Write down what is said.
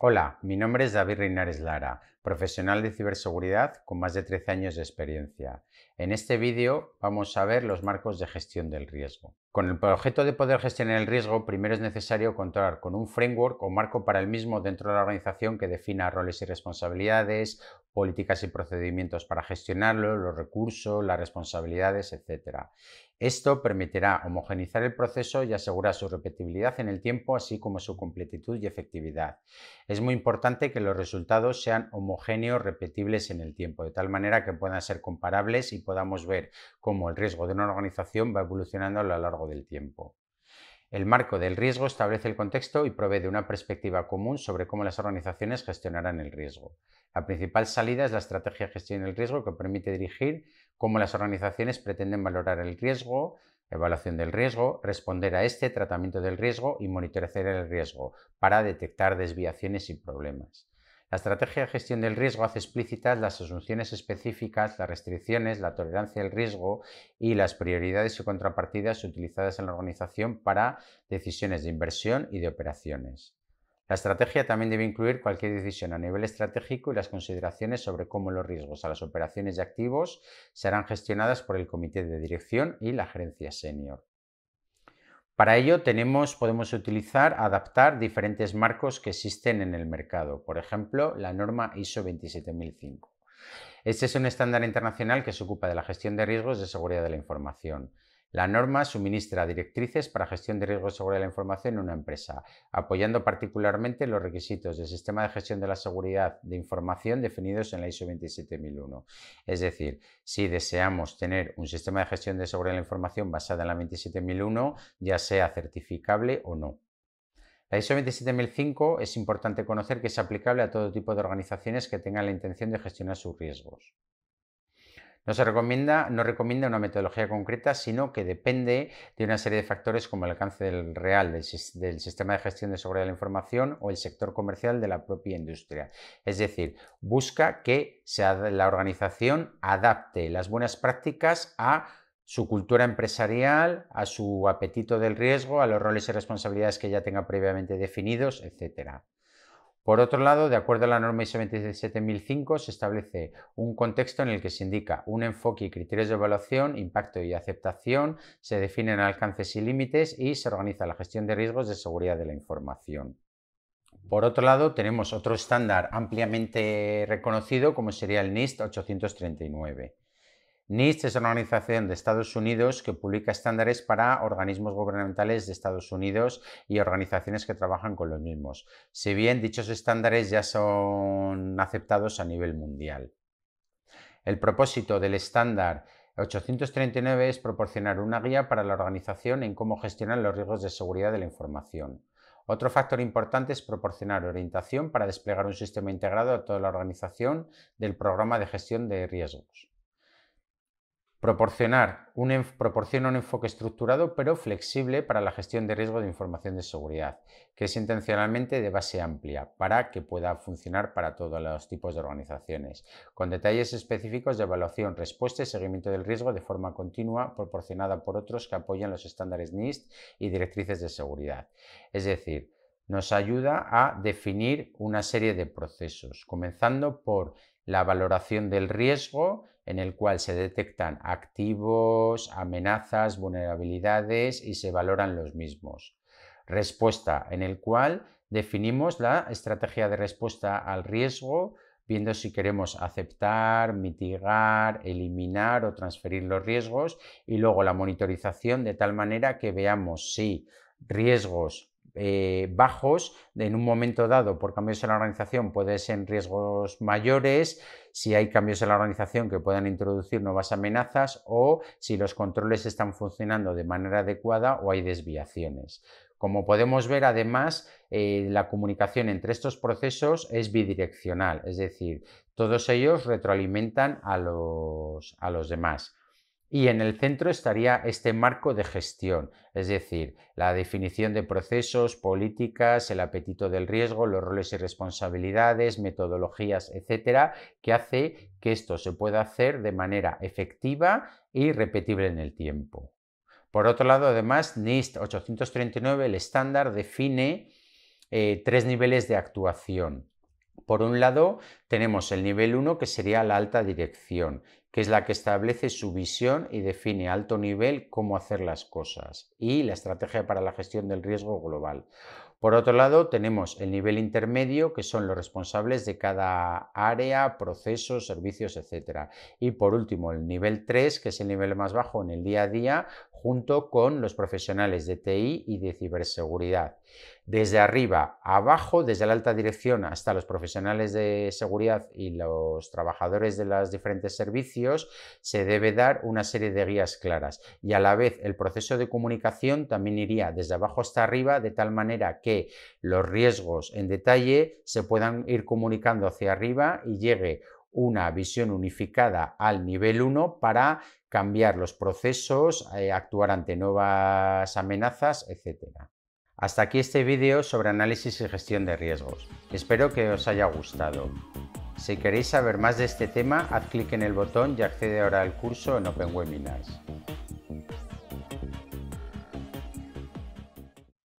Hola, mi nombre es David Reinares Lara, profesional de ciberseguridad con más de 13 años de experiencia. En este vídeo vamos a ver los marcos de gestión del riesgo. Con el objeto de poder gestionar el riesgo, primero es necesario contar con un framework o marco para el mismo dentro de la organización que defina roles y responsabilidades, políticas y procedimientos para gestionarlo, los recursos, las responsabilidades, etc. Esto permitirá homogenizar el proceso y asegurar su repetibilidad en el tiempo, así como su completitud y efectividad. Es muy importante que los resultados sean homogéneos, repetibles en el tiempo, de tal manera que puedan ser comparables y podamos ver cómo el riesgo de una organización va evolucionando a lo largo del tiempo. El marco del riesgo establece el contexto y provee de una perspectiva común sobre cómo las organizaciones gestionarán el riesgo. La principal salida es la estrategia de gestión del riesgo que permite dirigir cómo las organizaciones pretenden valorar el riesgo, evaluación del riesgo, responder a este tratamiento del riesgo y monitorear el riesgo para detectar desviaciones y problemas. La estrategia de gestión del riesgo hace explícitas las asunciones específicas, las restricciones, la tolerancia al riesgo y las prioridades y contrapartidas utilizadas en la organización para decisiones de inversión y de operaciones. La estrategia también debe incluir cualquier decisión a nivel estratégico y las consideraciones sobre cómo los riesgos a las operaciones y activos serán gestionadas por el comité de dirección y la gerencia senior. Para ello podemos utilizar, adaptar diferentes marcos que existen en el mercado, por ejemplo, la norma ISO 27005. Este es un estándar internacional que se ocupa de la gestión de riesgos de seguridad de la información. La norma suministra directrices para gestión de riesgos sobre la información en una empresa, apoyando particularmente los requisitos del sistema de gestión de la seguridad de información definidos en la ISO 27001. Es decir, si deseamos tener un sistema de gestión de seguridad de la información basada en la 27001, ya sea certificable o no. La ISO 27005 es importante conocer que es aplicable a todo tipo de organizaciones que tengan la intención de gestionar sus riesgos. No se recomienda, no recomienda una metodología concreta, sino que depende de una serie de factores como el alcance del real, del, sistema de gestión de seguridad de la información o el sector comercial de la propia industria. Es decir, busca que la organización adapte las buenas prácticas a su cultura empresarial, a su apetito del riesgo, a los roles y responsabilidades que ya tenga previamente definidos, etcétera. Por otro lado, de acuerdo a la norma ISO 27005, se establece un contexto en el que se indica un enfoque y criterios de evaluación, impacto y aceptación, se definen alcances y límites y se organiza la gestión de riesgos de seguridad de la información. Por otro lado, tenemos otro estándar ampliamente reconocido como sería el NIST 839. NIST es una organización de Estados Unidos que publica estándares para organismos gubernamentales de Estados Unidos y organizaciones que trabajan con los mismos, si bien dichos estándares ya son aceptados a nivel mundial. El propósito del estándar 839 es proporcionar una guía para la organización en cómo gestionar los riesgos de seguridad de la información. Otro factor importante es proporcionar orientación para desplegar un sistema integrado a toda la organización del programa de gestión de riesgos. Proporcionar un, proporciona un enfoque estructurado pero flexible para la gestión de riesgo de información de seguridad, que es intencionalmente de base amplia para que pueda funcionar para todos los tipos de organizaciones, con detalles específicos de evaluación, respuesta y seguimiento del riesgo de forma continua proporcionada por otros que apoyan los estándares NIST y directrices de seguridad. Es decir, nos ayuda a definir una serie de procesos, comenzando por la valoración del riesgo, en el cual se detectan activos, amenazas, vulnerabilidades y se valoran los mismos. Respuesta, en el cual definimos la estrategia de respuesta al riesgo, viendo si queremos aceptar, mitigar, eliminar o transferir los riesgos y luego la monitorización de tal manera que veamos si riesgos eh, bajos, en un momento dado, por cambios en la organización, puede ser riesgos mayores, si hay cambios en la organización que puedan introducir nuevas amenazas o si los controles están funcionando de manera adecuada o hay desviaciones. Como podemos ver, además, eh, la comunicación entre estos procesos es bidireccional, es decir, todos ellos retroalimentan a los, a los demás. Y en el centro estaría este marco de gestión, es decir, la definición de procesos, políticas, el apetito del riesgo, los roles y responsabilidades, metodologías, etcétera, que hace que esto se pueda hacer de manera efectiva y repetible en el tiempo. Por otro lado, además, NIST 839, el estándar, define eh, tres niveles de actuación. Por un lado, tenemos el nivel 1, que sería la alta dirección, que es la que establece su visión y define a alto nivel cómo hacer las cosas, y la estrategia para la gestión del riesgo global. Por otro lado, tenemos el nivel intermedio, que son los responsables de cada área, procesos, servicios, etc. Y por último, el nivel 3, que es el nivel más bajo en el día a día, junto con los profesionales de TI y de ciberseguridad. Desde arriba a abajo, desde la alta dirección hasta los profesionales de seguridad y los trabajadores de los diferentes servicios, se debe dar una serie de guías claras. Y a la vez, el proceso de comunicación también iría desde abajo hasta arriba, de tal manera que que los riesgos en detalle se puedan ir comunicando hacia arriba y llegue una visión unificada al nivel 1 para cambiar los procesos, eh, actuar ante nuevas amenazas, etc. Hasta aquí este vídeo sobre análisis y gestión de riesgos. Espero que os haya gustado. Si queréis saber más de este tema, haz clic en el botón y accede ahora al curso en Open Webinars.